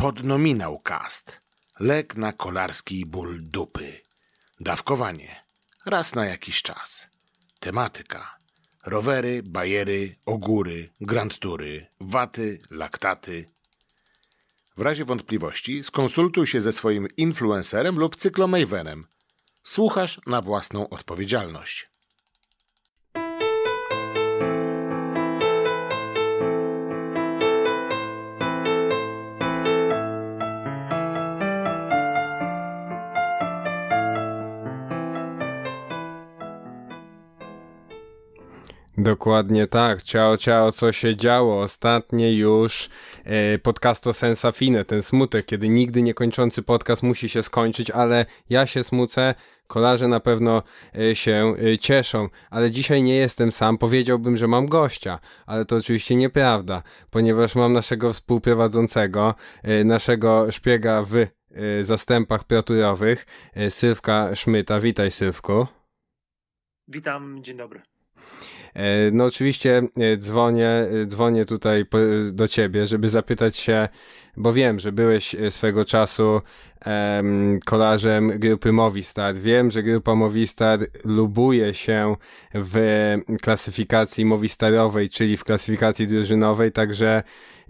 Podnominał kast. Lek na kolarski ból dupy. Dawkowanie. Raz na jakiś czas. Tematyka. Rowery, bajery, ogóry, grandtury, waty, laktaty. W razie wątpliwości skonsultuj się ze swoim influencerem lub cyklomejwenem. Słuchasz na własną odpowiedzialność. Dokładnie tak. Ciao, ciao, co się działo? Ostatnie już e, podcasto Sensa Fine, ten smutek, kiedy nigdy niekończący podcast musi się skończyć, ale ja się smucę, kolarze na pewno e, się e, cieszą, ale dzisiaj nie jestem sam. Powiedziałbym, że mam gościa, ale to oczywiście nieprawda, ponieważ mam naszego współprowadzącego, e, naszego szpiega w e, zastępach piaturowych, e, Sylwka Szmyta. Witaj, Sylwku. Witam, dzień dobry. E, no oczywiście e, dzwonię, e, dzwonię tutaj do ciebie, żeby zapytać się, bo wiem, że byłeś swego czasu em, kolarzem grupy Movistar. Wiem, że grupa Movistar lubuje się w klasyfikacji movistarowej, czyli w klasyfikacji drużynowej, także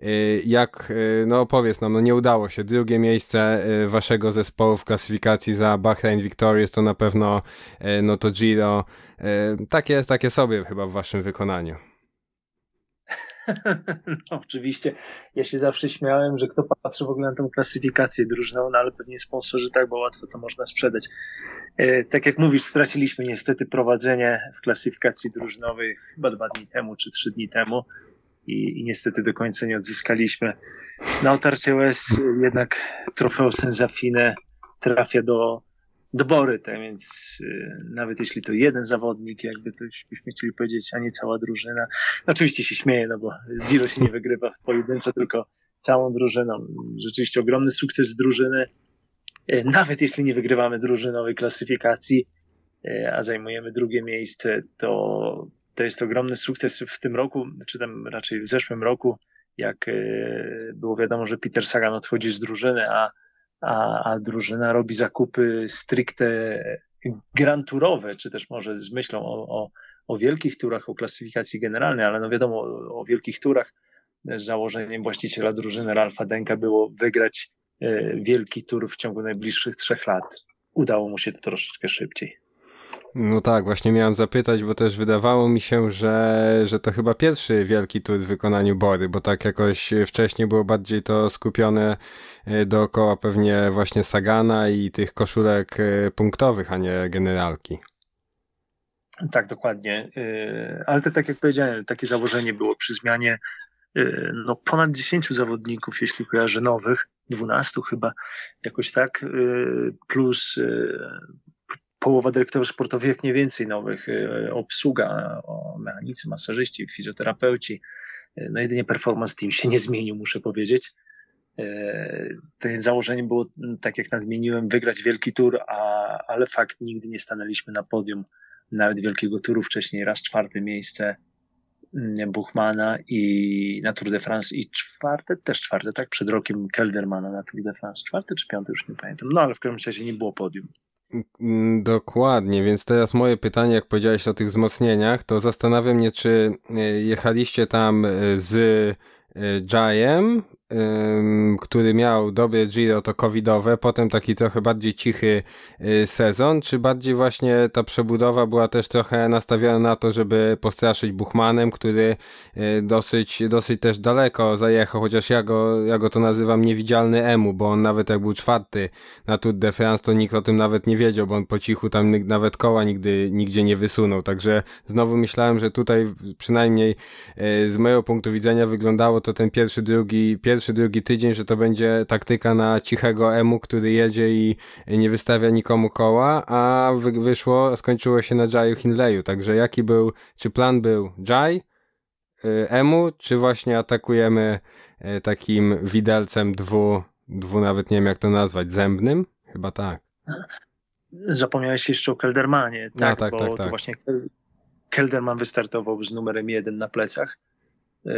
Y, jak, y, no powiedz nam, no nie udało się. Drugie miejsce y, waszego zespołu w klasyfikacji za Bahrain Victorious to na pewno no to Giro. Takie, takie sobie chyba w waszym wykonaniu. No, oczywiście. Ja się zawsze śmiałem, że kto patrzy w ogóle na tą klasyfikację drużynową, no ale pewnie sponsorzy tak, bo łatwo to można sprzedać. Tak jak mówisz, straciliśmy niestety prowadzenie w klasyfikacji drużynowej chyba dwa dni temu czy trzy dni temu i, i niestety do końca nie odzyskaliśmy. Na otarcie OS jednak trofeo Senzafine trafia do, do tak więc y, nawet jeśli to jeden zawodnik, jakby to byśmy chcieli powiedzieć, a nie cała drużyna. No, oczywiście się śmieję, no bo Giro się nie wygrywa w pojedynczo, tylko całą drużyną. Rzeczywiście ogromny sukces drużyny. Y, nawet jeśli nie wygrywamy drużynowej klasyfikacji, y, a zajmujemy drugie miejsce, to to jest ogromny sukces w tym roku, czy tam raczej w zeszłym roku, jak e, było wiadomo, że Peter Sagan odchodzi z drużyny, a, a, a drużyna robi zakupy stricte granturowe, czy też może z myślą o, o, o wielkich turach, o klasyfikacji generalnej, ale no wiadomo, o, o wielkich turach założeniem właściciela drużyny Ralfa Denka było wygrać e, wielki tur w ciągu najbliższych trzech lat. Udało mu się to troszeczkę szybciej. No tak, właśnie miałem zapytać, bo też wydawało mi się, że, że to chyba pierwszy wielki tur w wykonaniu Bory, bo tak jakoś wcześniej było bardziej to skupione e, dookoła pewnie właśnie Sagana i tych koszulek e, punktowych, a nie generalki. Tak, dokładnie. E, ale to tak jak powiedziałem, takie założenie było przy zmianie no, ponad 10 zawodników, jeśli kojarzę nowych, 12 chyba, jakoś tak, plus połowa dyrektorów sportowych mniej więcej nowych, e, obsługa, mechanicy, masażyści, fizjoterapeuci. E, no jedynie performance team się nie zmienił, muszę powiedzieć. E, Tym założeniem było, tak jak nadmieniłem, wygrać wielki tur, a, ale fakt nigdy nie stanęliśmy na podium nawet wielkiego turu wcześniej, raz czwarte miejsce Buchmana i na Tour de France i czwarte, też czwarte, tak, przed rokiem Keldermana na Tour de France, czwarte czy piąte, już nie pamiętam, no ale w każdym razie nie było podium. Mm, dokładnie, więc teraz moje pytanie, jak powiedziałeś o tych wzmocnieniach, to zastanawiam się, czy e, jechaliście tam e, z e, Jajem, który miał dobre Giro to covidowe, potem taki trochę bardziej cichy y, sezon, czy bardziej właśnie ta przebudowa była też trochę nastawiona na to, żeby postraszyć Buchmanem, który y, dosyć, dosyć też daleko zajechał, chociaż ja go, ja go to nazywam niewidzialny emu, bo on nawet jak był czwarty na Tour de France, to nikt o tym nawet nie wiedział, bo on po cichu tam nawet koła nigdy, nigdzie nie wysunął, także znowu myślałem, że tutaj przynajmniej y, z mojego punktu widzenia wyglądało to ten pierwszy, drugi, pierwszy pierwszy, drugi tydzień, że to będzie taktyka na cichego emu, który jedzie i nie wystawia nikomu koła, a wyszło, skończyło się na Jaiu Hinleyu. Także jaki był, czy plan był Jai, y, emu, czy właśnie atakujemy y, takim widelcem dwu, dwu nawet nie wiem jak to nazwać, zębnym? Chyba tak. Zapomniałeś jeszcze o Keldermanie, tak? A, tak, Bo tak, tak. to właśnie Kelderman wystartował z numerem jeden na plecach, y,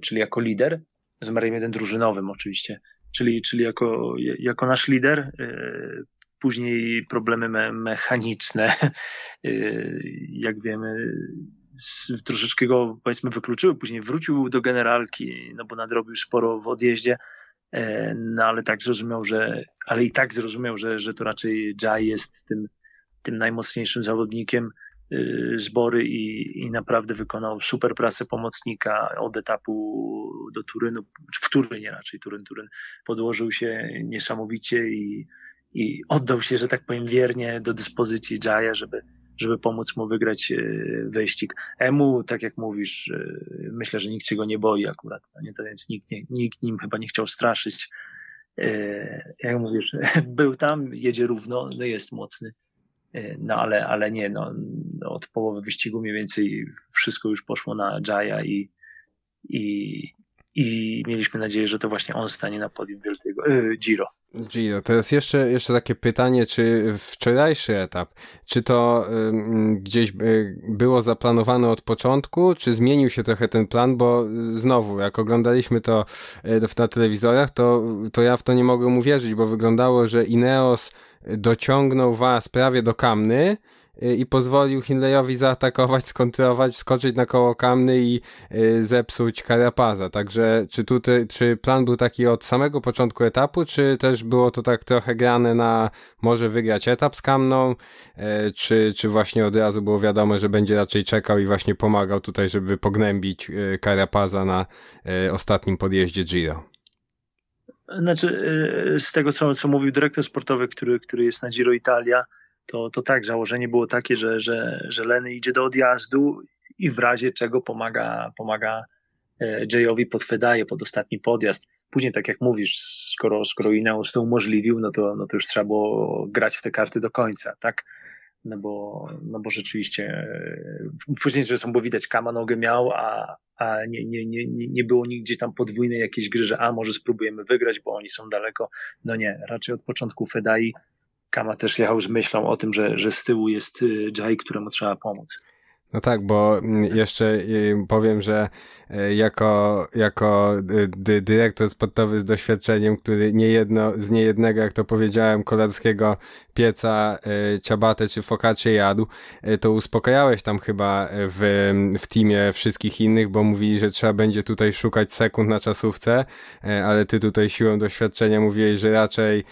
czyli jako lider z Marem jeden drużynowym oczywiście, czyli, czyli jako, jako nasz lider. Y, później problemy me mechaniczne, y, jak wiemy, troszeczkę go powiedzmy wykluczyły. Później wrócił do generalki, no bo nadrobił sporo w odjeździe, e, no ale tak zrozumiał, że, ale i tak zrozumiał, że, że to raczej Jai jest tym, tym najmocniejszym zawodnikiem Y, zbory i, i naprawdę wykonał super pracę pomocnika od etapu do Turynu, w Turynie raczej, Turyn, Turyn, podłożył się niesamowicie i, i oddał się, że tak powiem, wiernie do dyspozycji Jaya, żeby, żeby pomóc mu wygrać y, wyścig. Emu, tak jak mówisz, y, myślę, że nikt się go nie boi akurat, no nie, to więc nikt, nie, nikt nim chyba nie chciał straszyć. Jak mówisz, był tam, jedzie równo, no jest mocny Y, no ale, ale nie, no, od połowy wyścigu mniej więcej wszystko już poszło na Jaya i, i, i mieliśmy nadzieję, że to właśnie on stanie na podium wielkiego, yy, Giro. Gino, teraz jeszcze, jeszcze takie pytanie, czy wczorajszy etap, czy to y, gdzieś y, było zaplanowane od początku, czy zmienił się trochę ten plan, bo y, znowu, jak oglądaliśmy to y, na telewizorach, to, to ja w to nie mogłem uwierzyć, bo wyglądało, że Ineos dociągnął was prawie do Kamny, Y, i pozwolił Hindleyowi zaatakować, skontrować, skoczyć na koło kamny i y, zepsuć Karapaza. Także czy, tutaj, czy plan był taki od samego początku etapu, czy też było to tak trochę grane na może wygrać etap z kamną, y, czy, czy właśnie od razu było wiadomo, że będzie raczej czekał i właśnie pomagał tutaj, żeby pognębić Karapaza na ostatnim podjeździe Giro? Znaczy, z tego co, co mówił dyrektor sportowy, który, który jest na Giro Italia, to, to tak, założenie było takie, że, że, że Leny idzie do odjazdu i w razie czego pomaga, pomaga e, Jayowi podwydaje pod ostatni podjazd. Później, tak jak mówisz, skoro, skoro Ineos to umożliwił, no to, no to już trzeba było grać w te karty do końca, tak? No bo, no bo rzeczywiście e, później zresztą bo widać, Kama nogę miał, a, a nie, nie, nie, nie było nigdzie tam podwójnej jakiejś gry, że a może spróbujemy wygrać, bo oni są daleko. No nie, raczej od początku Fedai Kama też jechał z myślą o tym, że, że z tyłu jest y, Jai, któremu trzeba pomóc. No tak, bo mm, jeszcze y, powiem, że e, jako, jako y, dyrektor sportowy z doświadczeniem, który niejedno, z niejednego, jak to powiedziałem, kolarskiego pieca, e, ciabatę czy fokacie jadł, e, to uspokajałeś tam chyba w, w teamie wszystkich innych, bo mówili, że trzeba będzie tutaj szukać sekund na czasówce, ale ty tutaj siłą doświadczenia mówiłeś, że raczej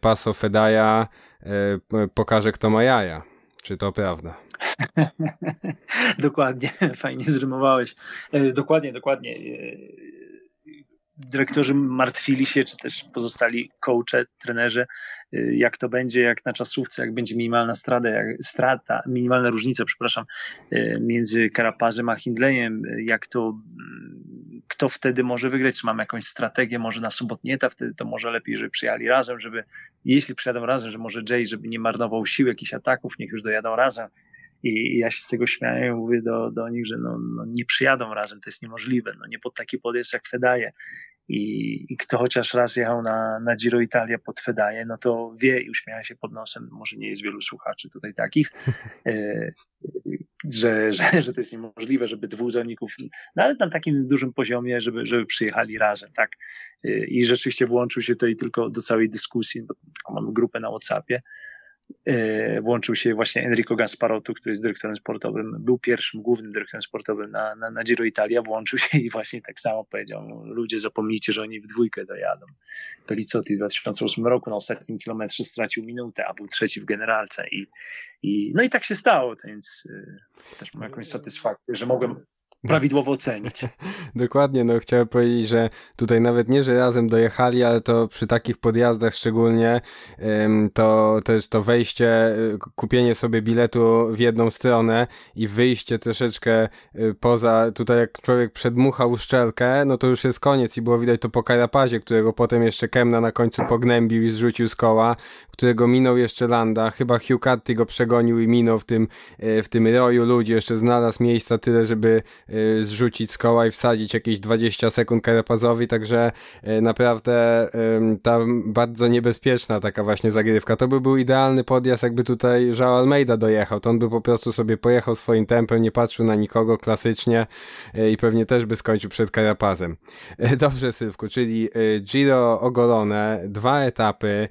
paso fedaja pokaże kto ma jaja. Czy to prawda? dokładnie, fajnie zrymowałeś. E, dokładnie, dokładnie. E, dyrektorzy martwili się, czy też pozostali coache, trenerzy, e, jak to będzie, jak na czasówce, jak będzie minimalna strada, jak, strata, minimalna różnica, przepraszam, między Karapazem a Hindleniem. jak to, mm, kto wtedy może wygrać, czy mam jakąś strategię, może na sobotnieta, wtedy to może lepiej, żeby przyjali razem, żeby, jeśli przyjadą razem, że może Jay, żeby nie marnował sił jakichś ataków, niech już dojadą razem, i ja się z tego śmiałem i mówię do, do nich, że no, no, nie przyjadą razem, to jest niemożliwe, no nie pod taki podjazd jak Fedaje. I, I kto chociaż raz jechał na, na Giro Italia pod Fedaje, no to wie i uśmiecha się pod nosem, może nie jest wielu słuchaczy tutaj takich, e, że, że, że to jest niemożliwe, żeby dwóch zawodników, no ale na takim dużym poziomie, żeby, żeby przyjechali razem, tak. E, I rzeczywiście włączył się tutaj tylko do całej dyskusji, bo taką mamy grupę na Whatsappie, E, włączył się właśnie Enrico Gasparotto, który jest dyrektorem sportowym, był pierwszym głównym dyrektorem sportowym na, na, na Giro Italia, włączył się i właśnie tak samo powiedział, ludzie zapomnijcie, że oni w dwójkę dojadą. Pelicotti w 2008 roku na ostatnim kilometrze stracił minutę, a był trzeci w generalce i, i no i tak się stało, więc e, też mam jakąś satysfakcję, że mogłem prawidłowo ocenić. Dokładnie, no chciałem powiedzieć, że tutaj nawet nie, że razem dojechali, ale to przy takich podjazdach szczególnie to też to wejście, y, kupienie sobie biletu w jedną stronę i wyjście troszeczkę y, poza, tutaj jak człowiek przedmuchał uszczelkę, no to już jest koniec i było widać to po Karapazie, którego potem jeszcze Kemna na końcu pognębił i zrzucił z koła, którego minął jeszcze Landa, chyba Hugh Catty go przegonił i minął w tym, y, w tym roju ludzi, jeszcze znalazł miejsca tyle, żeby Y, zrzucić z koła i wsadzić jakieś 20 sekund Karapazowi, także y, naprawdę tam bardzo niebezpieczna taka właśnie zagrywka. To by był idealny podjazd, jakby tutaj João Almeida dojechał, to on by po prostu sobie pojechał swoim tempem, nie patrzył na nikogo klasycznie y, i pewnie też by skończył przed Karapazem. Dobrze, Sylwku, czyli Giro ogolone, dwa etapy,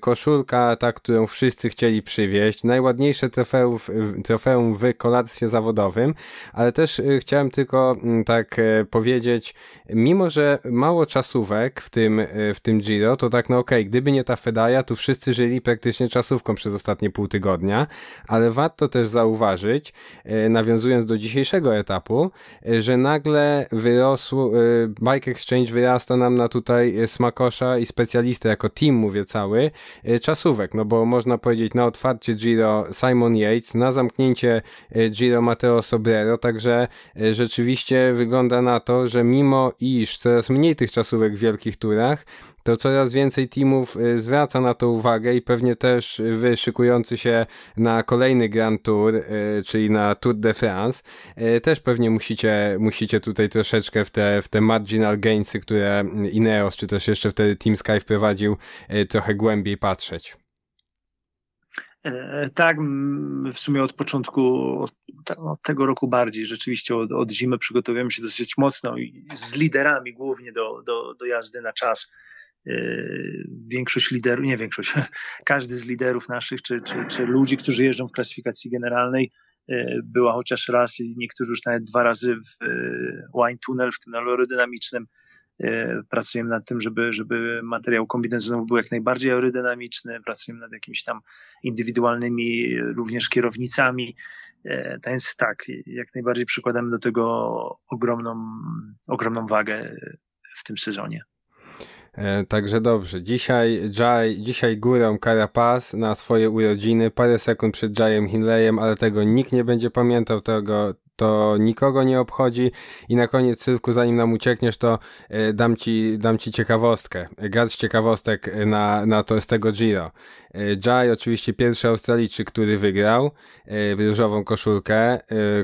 koszulka ta, którą wszyscy chcieli przywieźć, najładniejsze trofeum w, trofeum w kolarstwie zawodowym, ale też chciałem chciałem tylko mm, tak e, powiedzieć, mimo że mało czasówek w tym, e, w tym Giro, to tak no okej, okay, gdyby nie ta Fedaja, tu wszyscy żyli praktycznie czasówką przez ostatnie pół tygodnia, ale warto też zauważyć, e, nawiązując do dzisiejszego etapu, że nagle wyrosł, Bike Exchange wyrasta nam na tutaj smakosza i specjalistę jako team, mówię cały, czasówek, no bo można powiedzieć na otwarcie Giro Simon Yates, na zamknięcie Giro Mateo Sobrero, także rzeczywiście wygląda na to, że mimo iż coraz mniej tych czasówek w wielkich turach, to coraz więcej teamów y, zwraca na to uwagę i pewnie też wy szykujący się na kolejny Grand Tour, y, czyli na Tour de France, y, też pewnie musicie, musicie tutaj troszeczkę w te, w te marginal gainsy, które Ineos, czy też jeszcze wtedy Team Sky wprowadził, trochę głębiej patrzeć. E, tak, w sumie od początku, od, tego roku bardziej, rzeczywiście od, od, zimy przygotowujemy się dosyć mocno i z liderami głównie do, do, do jazdy na czas. E, większość liderów, nie większość, każdy z liderów naszych, czy, czy, czy ludzi, którzy jeżdżą w klasyfikacji generalnej, e, była chociaż raz i niektórzy już nawet dwa razy w Wine Tunnel, w tym aerodynamicznym. E, pracujemy nad tym, żeby, żeby materiał kombinezonowy był jak najbardziej aerodynamiczny. Pracujemy nad jakimiś tam indywidualnymi również kierownicami. E, jest tak, jak najbardziej przykładamy do tego ogromną, ogromną wagę w tym sezonie. E, także dobrze. Dzisiaj, Jai, dzisiaj górą Carapaz na swoje urodziny, parę sekund przed Jajem Hinleyem, ale tego nikt nie będzie pamiętał, tego, to nikogo nie obchodzi. I na koniec, cyrku, zanim nam uciekniesz, to e, dam ci, dam ci ciekawostkę. Gaz ciekawostek na, na to z tego Giro. E, Jai oczywiście pierwszy Australijczyk, który wygrał e, różową koszulkę.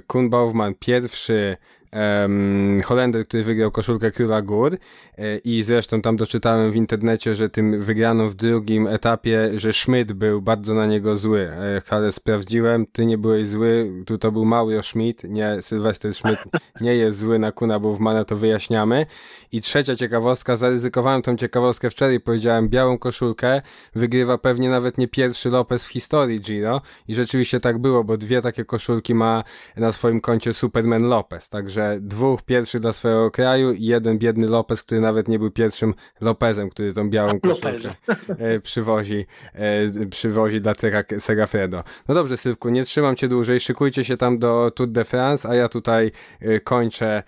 Kun Bowman pierwszy um, Holender, który wygrał koszulkę Króla Gór e, i zresztą tam doczytałem w internecie, że tym wygrano w drugim etapie, że Schmidt był bardzo na niego zły, ale sprawdziłem, ty nie byłeś zły, tu to był Mauro Schmidt, nie Sylwester Schmidt nie jest zły na Kuna Bowmana, to wyjaśniamy. I trzecia ciekawostka, zaryzykowałem tą ciekawostkę wczoraj, powiedziałem białą koszulkę, wygrywa pewnie nawet nie pierwszy Lopez w historii Giro i rzeczywiście tak było, bo dwie takie koszulki ma na swoim koncie Superman Lopez, także że dwóch pierwszych dla swojego kraju i jeden biedny Lopez, który nawet nie był pierwszym Lopezem, który tą białą tak, koszulkę e, przywozi, e, przywozi dla Segafredo. No dobrze, Sylwku, nie trzymam cię dłużej, szykujcie się tam do Tour de France, a ja tutaj e, kończę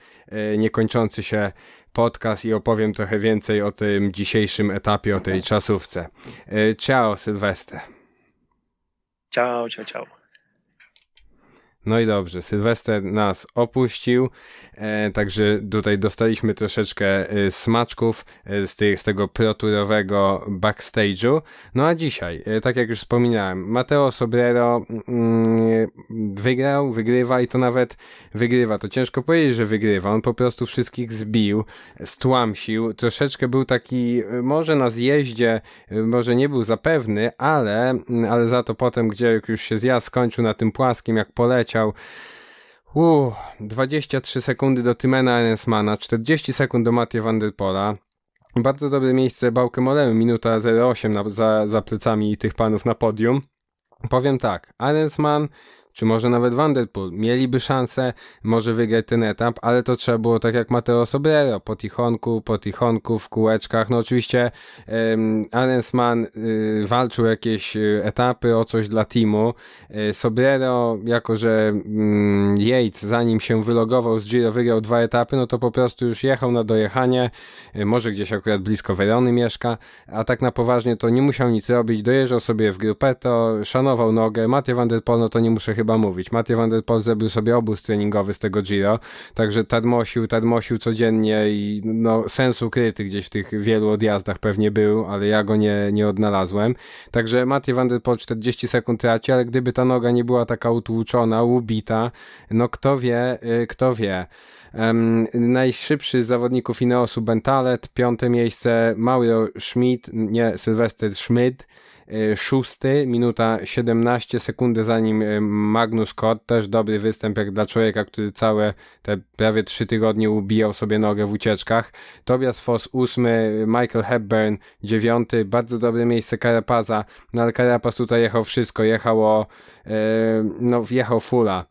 niekończący się podcast i opowiem trochę więcej o tym dzisiejszym etapie, o tej czasówce. Ciao, Sylwester. Ciao, ciao, ciao. No i dobrze, Sylwester nas opuścił, e, także tutaj dostaliśmy troszeczkę e, smaczków e, z, tych, z tego proturowego backstage'u. No a dzisiaj, e, tak jak już wspominałem, Mateo Sobrero mm, e, wygrał, wygrywa i to nawet wygrywa. To ciężko powiedzieć, że wygrywa. On po prostu wszystkich zbił, stłamsił. Troszeczkę był taki, e, może na zjeździe, może nie był zapewny, ale, mm, ale za to potem, gdzie już się zjazd skończył na tym płaskim, jak poleciał, poleciał. Uuu, 23 sekundy do Tymena Enesmana, 40 sekund do Mattia Van Der Pola. Bardzo dobre miejsce Bałkę Molemy, minuta 08 na, za, za plecami tych panów na podium. Powiem tak, Enesman czy może nawet Vanderpool, mieliby szansę może wygrać ten etap, ale to trzeba było tak jak Mateo Sobrero, po tichonku, po tichonku, w kółeczkach. No oczywiście um, Arensman y, walczył jakieś y, etapy o coś dla teamu. Y, Sobrero, jako że y, Yates zanim się wylogował z Giro wygrał dwa etapy, no to po prostu już jechał na dojechanie, y, może gdzieś akurat blisko Werony mieszka, a tak na poważnie to nie musiał nic robić, dojeżdżał sobie w grupę, to szanował nogę, Mateo Vanderpool, no to nie muszę chyba mówić. Matthew Van Der Poel zrobił sobie obóz treningowy z tego Giro, także tadmosił, tadmosił codziennie i no, sens ukryty gdzieś w tych wielu odjazdach pewnie był, ale ja go nie, nie odnalazłem. Także Matthew Van Der Poel 40 sekund traci, ale gdyby ta noga nie była taka utłuczona, ubita, no kto wie, y, kto wie. Um, najszybszy z zawodników Ineosu Bentalet, piąte miejsce Mauro Schmidt, nie Sylwester Schmidt, e, szósty, minuta 17 sekundy zanim e, Magnus Kott, też dobry występ jak dla człowieka, który całe te prawie trzy tygodnie ubijał sobie nogę w ucieczkach. Tobias Foss ósmy, Michael Hepburn dziewiąty, bardzo dobre miejsce Karapaza, no ale Karapaz tutaj jechał wszystko, jechał o, e, no wjechał fula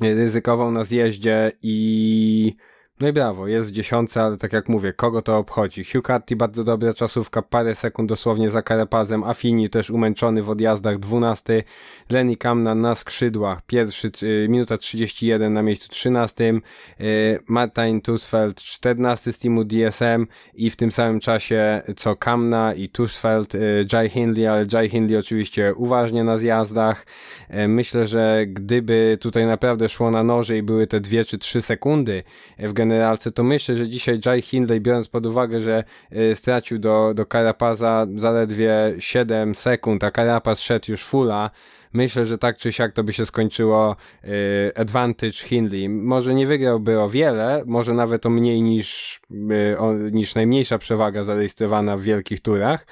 ryzykował na zjeździe i no i brawo, jest w dziesiątce, ale tak jak mówię, kogo to obchodzi? Hugh Hattie, bardzo dobra czasówka, parę sekund dosłownie za Karapazem, Affini też umęczony w odjazdach, dwunasty, Lenny Kamna na skrzydłach, pierwszy, minuta 31 na miejscu trzynastym, y, Martin Tusfeld 14 z teamu DSM i w tym samym czasie co Kamna i Tusfeld, y, Jai Hindley, ale Jai Hindley oczywiście uważnie na zjazdach. Y, myślę, że gdyby tutaj naprawdę szło na noże i były te dwie czy trzy sekundy w generalce, to myślę, że dzisiaj Jai Hindley, biorąc pod uwagę, że e, stracił do, do Karapaza zaledwie 7 sekund, a Karapaz szedł już fulla, myślę, że tak czy siak to by się skończyło e, advantage Hindley. Może nie wygrałby o wiele, może nawet o mniej niż, e, niż najmniejsza przewaga zarejestrowana w wielkich turach.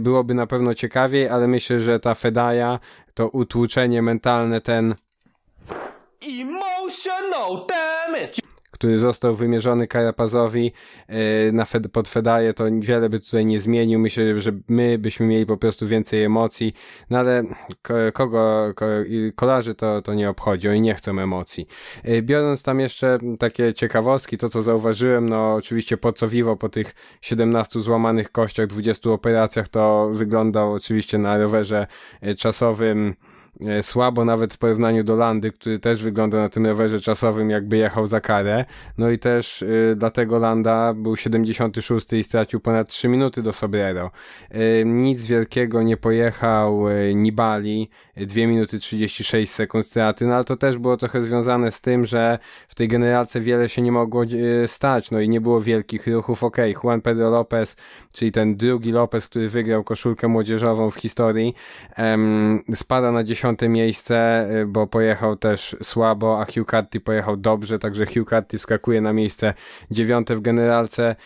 byłoby na pewno ciekawiej, ale myślę, że ta Fedaja, to utłuczenie mentalne, ten emotional damage który został wymierzony Karapazowi e, na Fed, pod Fedaję, to wiele by tutaj nie zmienił. Myślę, że my byśmy mieli po prostu więcej emocji, no ale kogo, kolarzy to, to nie obchodzi, oni nie chcą emocji. E, biorąc tam jeszcze takie ciekawostki, to co zauważyłem, no oczywiście po co Vivo po tych 17 złamanych kościach, 20 operacjach, to wyglądał oczywiście na rowerze e, czasowym E, słabo nawet w porównaniu do Landy, który też wygląda na tym rowerze czasowym jakby jechał za karę. No i też y, dlatego Landa był 76 i stracił ponad 3 minuty do Sobrero. Y, nic wielkiego nie pojechał y, Nibali, 2 minuty 36 sekund straty, no ale to też było trochę związane z tym, że w tej generacji wiele się nie mogło stać, no i nie było wielkich ruchów. ok Juan Pedro Lopez, czyli ten drugi Lopez, który wygrał koszulkę młodzieżową w historii, em, spada na 10 dziesiąte miejsce, y, bo pojechał też słabo, a Hugh Carty pojechał dobrze, także Hugh Carty wskakuje na miejsce dziewiąte w generalce.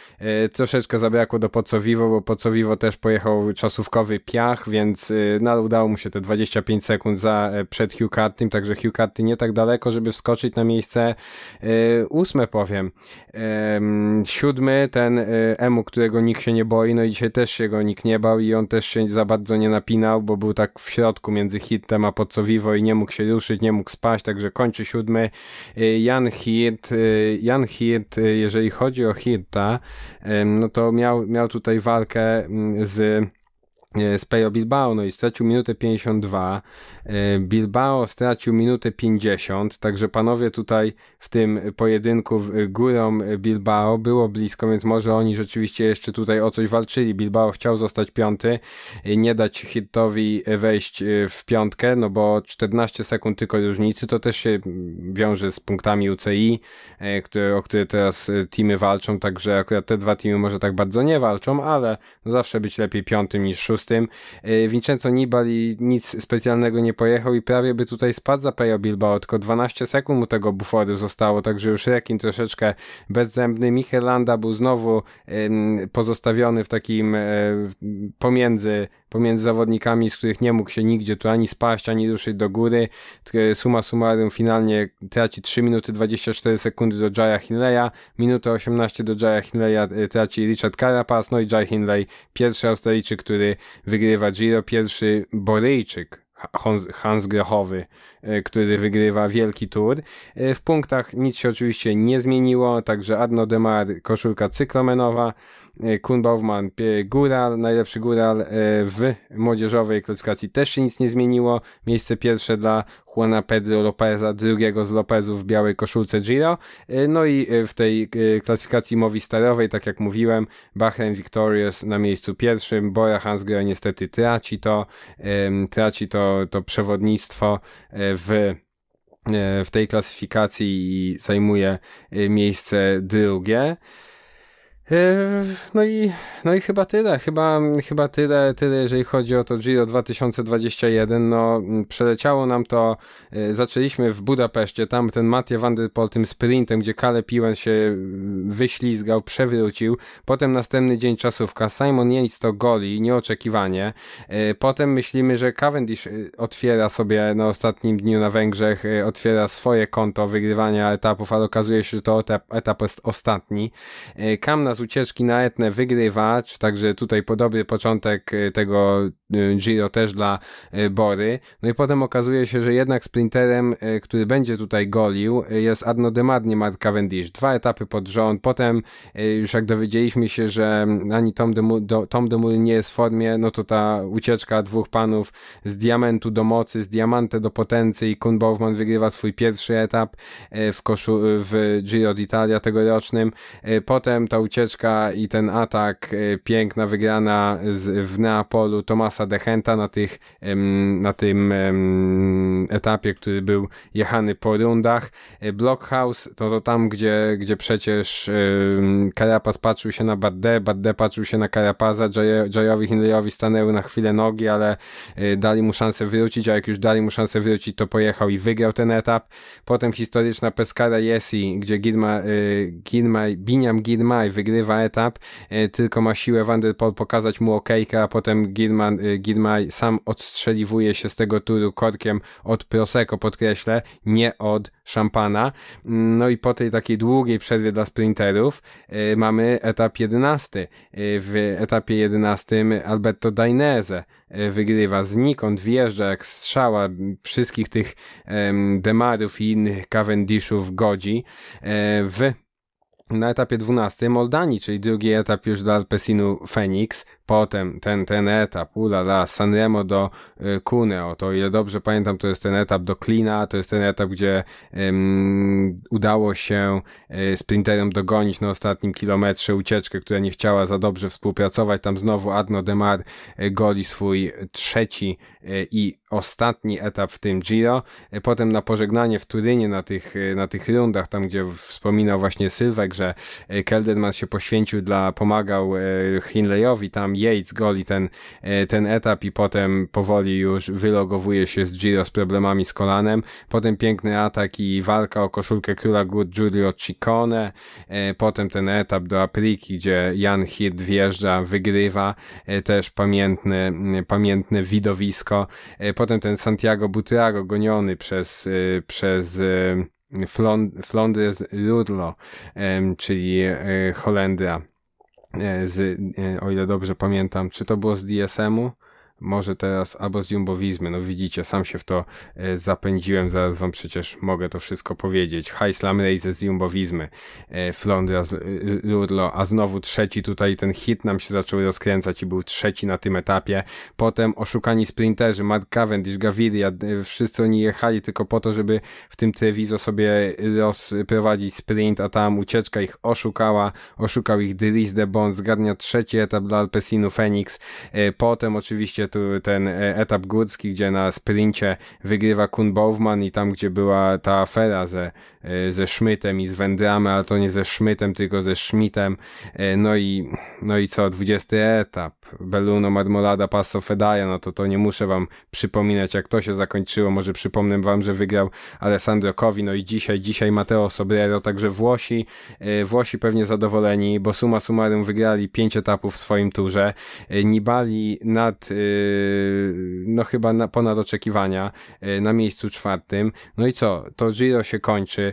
Y, troszeczkę zabrakło do Vivo, bo Vivo też pojechał czasówkowy piach, więc y, no, udało mu się te 25 sekund za, e, przed Hugh Cartym, także Hugh Carty nie tak daleko, żeby wskoczyć na miejsce ósme powiem. Siódmy, ten Emu, którego nikt się nie boi, no i dzisiaj też się go nikt nie bał i on też się za bardzo nie napinał, bo był tak w środku między hitem ma pod co Vivo i nie mógł się ruszyć, nie mógł spać, także kończy siódmy. Y, Jan Hirt, y, Jan Hirt y, jeżeli chodzi o Hirta, no to miał, miał tutaj walkę mm, z z Pejo Bilbao, no i stracił minutę 52, E, Bilbao stracił minutę 50, także panowie tutaj w tym pojedynku górą Bilbao było blisko, więc może oni rzeczywiście jeszcze tutaj o coś walczyli. Bilbao chciał zostać piąty, e, nie dać hitowi wejść e, w piątkę, no bo 14 sekund tylko różnicy, to też się wiąże z punktami UCI, które, o które teraz teamy walczą, także akurat te dwa teamy może tak bardzo nie walczą, ale no zawsze być lepiej piątym niż szóstym. Vincenzo Nibali nic specjalnego nie pojechał i prawie by tutaj spadł za Pejo Bilbao, tylko 12 sekund mu tego buforu zostało, także już Rekin troszeczkę bezzębny. Michelanda był znowu ym, pozostawiony w takim y, pomiędzy pomiędzy zawodnikami, z których nie mógł się nigdzie tu ani spaść, ani ruszyć do góry. Suma summarum finalnie traci 3 minuty 24 sekundy do Jaya Hinleya, minutę 18 do Jaya Hinleya e, traci Richard Carapaz, no i Jay Hinley, pierwszy Australijczyk, który wygrywa Giro, pierwszy Boryjczyk, Hans, Hans Grochowy, e, który wygrywa wielki tour. E, w punktach nic się oczywiście nie zmieniło, także Adno Demar, koszulka cyklomenowa, E, Kun Bauman, góral, najlepszy góral e, w młodzieżowej klasyfikacji też się nic nie zmieniło. Miejsce pierwsze dla Juana Pedro Lopeza, drugiego z Lopezów w białej koszulce Giro. E, no i w tej klasyfikacji Movistarowej, tak jak mówiłem, Bahrain Victorious na miejscu pierwszym, Bora Hansgrohe niestety traci to, traci to, to przewodnictwo w w tej klasyfikacji i zajmuje miejsce drugie. E, no i, no i chyba tyle, chyba, chyba tyle, tyle, jeżeli chodzi o to Giro 2021, no przeleciało nam to, e, zaczęliśmy w Budapeszcie, tam ten Mattia van der Poel tym sprintem, gdzie Kale Piłen się wyślizgał, przewrócił, potem następny dzień czasówka, Simon Yates to goli, nieoczekiwanie, e, potem myślimy, że Cavendish otwiera sobie na ostatnim dniu na Węgrzech, otwiera swoje konto wygrywania etapów, ale okazuje się, że to etap, etap jest ostatni, Kam na ucieczki na Etnę wygrywać, także tutaj podobny początek y, tego y, Giro też dla y, Bory. No i potem okazuje się, że jednak sprinterem, który będzie tutaj golił, jest Adno Demadnie Mark Cavendish. Dwa etapy pod rząd, potem już jak dowiedzieliśmy się, że ani Tom Demur, Tom nie jest w formie, no to ta ucieczka dwóch panów z diamentu do mocy, z diamante do potencji i Kun Bowman wygrywa swój pierwszy etap w, koszu, w Giro d'Italia tegorocznym. Potem ta ucieczka i ten atak, e, piękna wygrana z, w Neapolu Tomasa Dechenta na, tych, na tym etapie, który był jechany po rundach. E, Blockhouse to, to tam, gdzie, gdzie przecież Karapaz patrzył się na Badde, Badde patrzył się na Karapaza, Joyowi Hindleyowi stanęły na chwilę nogi, ale e, dali mu szansę wrócić, a jak już dali mu szansę wrócić, to pojechał i wygrał ten etap. Potem historyczna Pescara Jesi, gdzie Gidma Gidma Biniam Gilmay wygrał wygrywa etap, e, tylko ma siłę Vanderpool pokazać mu okejkę, a potem Gilman, e, Gilman sam odstrzeliwuje się z tego turu korkiem od Prosecco, podkreślę, nie od szampana. Mm, no i po tej takiej długiej przerwie dla sprinterów e, mamy etap 11. W etapie 11 Alberto Dainese wygrywa znikąd, wjeżdża jak strzała wszystkich tych Demarów i innych Cavendishów godzi w na etapie 12 Moldanii, czyli drugi etap już dla Alpesinu Phoenix, Potem ten, ten etap, ulala, Sanremo do y, Cuneo, to ile dobrze pamiętam, to jest ten etap do Klina, to jest ten etap, gdzie um, udało się y, sprinterom dogonić na ostatnim kilometrze ucieczkę, która nie chciała za dobrze współpracować. Tam znowu Adno Demar y, goli swój trzeci i ostatni etap w tym Giro. Potem na pożegnanie w Turynie na tych, na tych rundach, tam gdzie wspominał właśnie Sylwek, że Kelderman się poświęcił dla, pomagał Hinleyowi tam Yates goli ten, e, ten etap i potem powoli już wylogowuje się z Giro z problemami z kolanem. Potem piękny atak i walka o koszulkę króla Good Giulio Ciccone. E, potem ten etap do Apriki, gdzie Jan Hirt wjeżdża, wygrywa. E, też pamiętny, pamiętne widowisko. Potem ten Santiago Butrago goniony przez, przez Flond Flondres Ludlo, czyli Holendra E, z, e, o ile dobrze pamiętam, czy to było z DSM-u, może teraz albo z jumbowizmy, no widzicie, sam się w to e, zapędziłem, zaraz wam przecież mogę to wszystko powiedzieć. High Slam Razer z jumbowizmy, e, Flondra z e, Lurlo, a znowu trzeci tutaj, ten hit nam się zaczął rozkręcać i był trzeci na tym etapie. Potem oszukani sprinterzy, Mark Cavendish, Gaviria, wszyscy oni jechali tylko po to, żeby w tym Treviso sobie rozprowadzić sprint, a tam ucieczka ich oszukała, oszukał ich Dries de Bond zgarnia trzeci etap dla Alpesinu Phoenix, potem oczywiście tu ten e, etap górski, gdzie na sprincie wygrywa Kun Bowman i tam, gdzie była ta afera ze E, ze Szmytem i z Wendramem, ale to nie ze Szmytem, tylko ze Szmitem. E, no i, no i co, 20 etap, Belluno, Marmolada, Passo Fedaja, no to to nie muszę wam przypominać, jak to się zakończyło, może przypomnę wam, że wygrał Alessandro Covi, no i dzisiaj, dzisiaj Mateo Sobrero, także Włosi, e, Włosi pewnie zadowoleni, bo suma summarum wygrali 5 etapów w swoim turze, Nibali nad, no chyba na, ponad oczekiwania, na miejscu czwartym, no i co, to Giro się kończy,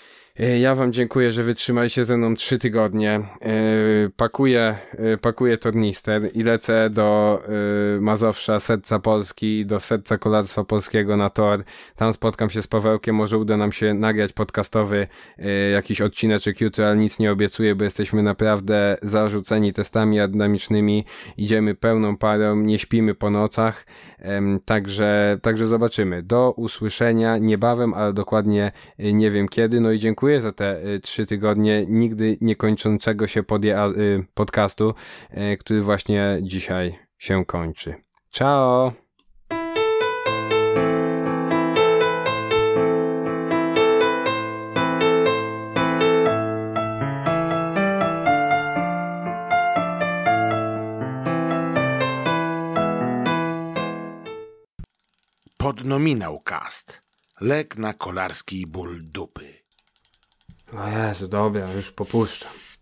E, ja Wam dziękuję, że wytrzymaliście ze mną trzy tygodnie. E, pakuję, e, pakuję tornister i lecę do Mazowsza, serca Polski, do serca kolarstwa polskiego na tor. Tam spotkam się z Pawełkiem, może uda nam się nagrać podcastowy jakiś odcineczek jutro, ale nic nie obiecuję, bo jesteśmy naprawdę zarzuceni testami dynamicznymi. Idziemy pełną parą, nie śpimy po nocach. Także, także zobaczymy. Do usłyszenia niebawem, ale dokładnie nie wiem kiedy. No i dziękuję dziękuję za te y, trzy tygodnie nigdy nie kończącego się y, podcastu, y, który właśnie dzisiaj się kończy. Ciao! Podnominał cast. Lek na kolarski ból dupy. No Jezu, dobra, już popuszczam.